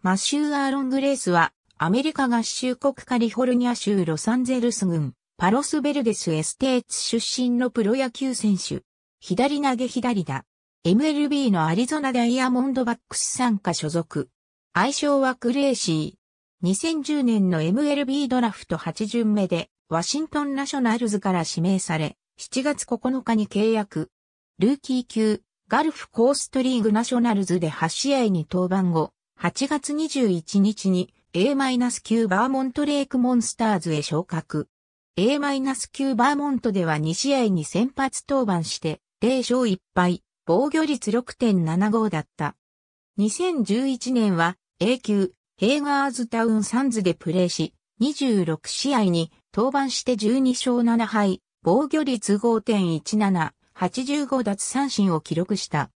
マシュー・アーロン・グレースは、アメリカ合衆国カリフォルニア州ロサンゼルス郡、パロスベルデス・エステーツ出身のプロ野球選手。左投げ左打。MLB のアリゾナダイヤモンドバックス参加所属。愛称はクレーシー。2010年の MLB ドラフト8巡目で、ワシントンナショナルズから指名され、7月9日に契約。ルーキー級、ガルフコーストリーグナショナルズで8試合に登板後、8月21日に A-9 バーモントレイクモンスターズへ昇格。A-9 バーモントでは2試合に先発登板して、0勝1敗、防御率6.75だった。2011年は A 級ヘイガーズタウンサンズでプレーし、26試合に登板して12勝7敗、防御率5.17、85奪三振を記録した。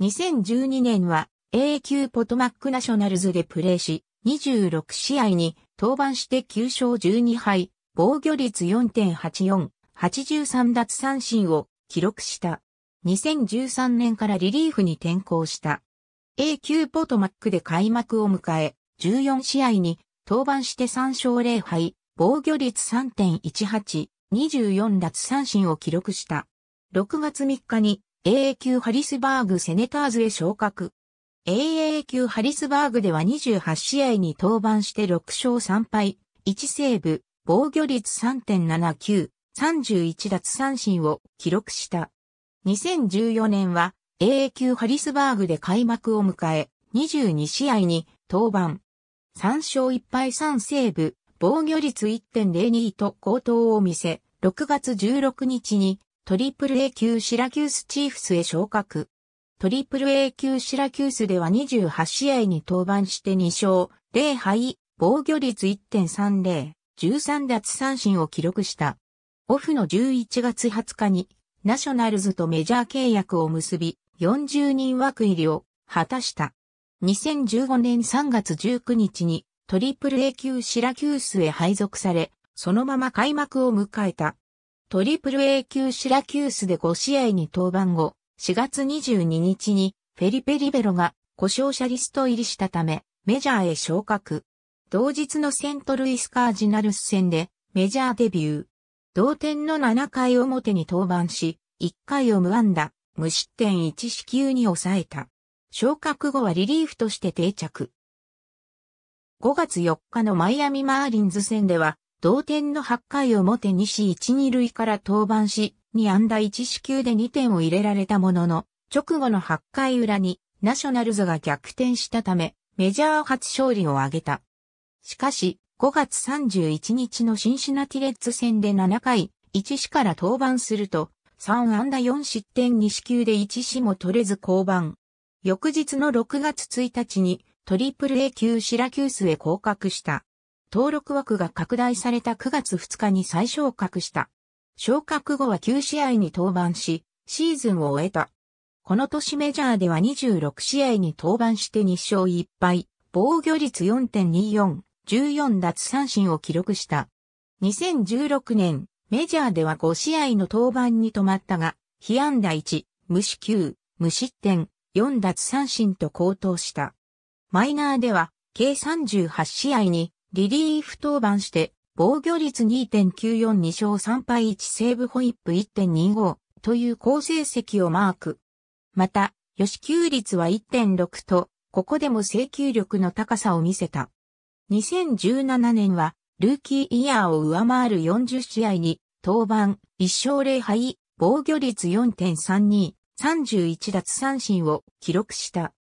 2012年は A 級ポトマックナショナルズでプレーし、26試合に登板して9勝12敗、防御率4.84、83奪三振を記録した。2013年からリリーフに転向した。A 級ポトマックで開幕を迎え、14試合に登板して3勝0敗、防御率3.18、24奪三振を記録した。6月3日に AA 級ハリスバーグセネターズへ昇格。a a 級ハリスバーグでは28試合に登板して6勝3敗、1セーブ、防御率3.79、31奪三振を記録した。2014年は AA 級ハリスバーグで開幕を迎え、22試合に登板。3勝1敗3セーブ、防御率1.02と高騰を見せ、6月16日にトリプル A 級シラキュースチーフスへ昇格。トリプル A 級シラキュースでは28試合に登板して2勝、0敗、防御率1.30、13奪三振を記録した。オフの11月20日に、ナショナルズとメジャー契約を結び、40人枠入りを果たした。2015年3月19日に、トリプル A 級シラキュースへ配属され、そのまま開幕を迎えた。トリプル A 級シラキュースで5試合に登板後、4月22日にフェリペ・リベロが故障者リスト入りしたため、メジャーへ昇格。同日のセントルイスカージナルス戦でメジャーデビュー。同点の7回表に登板し、1回を無安打、無失点1四球に抑えた。昇格後はリリーフとして定着。5月4日のマイアミマーリンズ戦では、同点の8回表西1、2塁から登板し、に安打1支球で2点を入れられたものの、直後の8回裏にナショナルズが逆転したため、メジャー初勝利を挙げた。しかし、5月31日のシンシナティレッツ戦で7回、1死から登板すると、3安打4失点2支給で1死も取れず降板。翌日の6月1日に、トリプル A 級シラキュースへ降格した。登録枠が拡大された9月2日に再昇格した。昇格後は9試合に登板し、シーズンを終えた。この年メジャーでは26試合に登板して2勝1敗、防御率4.24、14奪三振を記録した。2016年、メジャーでは5試合の登板に止まったが、被安打1、無四球、無失点、4奪三振と高騰した。マイナーでは、計38試合にリリーフ登板して防御率2.94、2勝3敗1セーブホイップ1.25という好成績をマーク。また、吉球率は1.6と、ここでも請求力の高さを見せた。2017年は、ルーキーイヤーを上回る40試合に、登板、1勝0敗、防御率4.32、31奪三振を記録した。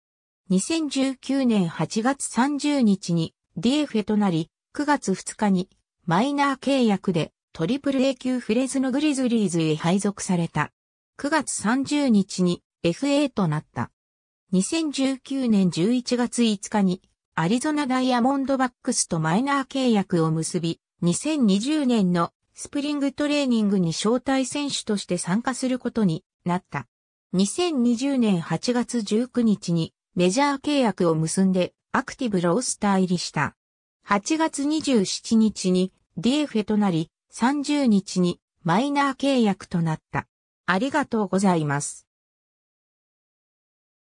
2019年8月30日に DF となり、9月2日にマイナー契約でトリプル A 級フレズのグリズリーズへ配属された。9月30日に FA となった。2019年11月5日にアリゾナダイヤモンドバックスとマイナー契約を結び、2020年のスプリングトレーニングに招待選手として参加することになった。2020年8月19日にメジャー契約を結んでアクティブロースター入りした。8月27日に DF となり、30日にマイナー契約となった。ありがとうございます。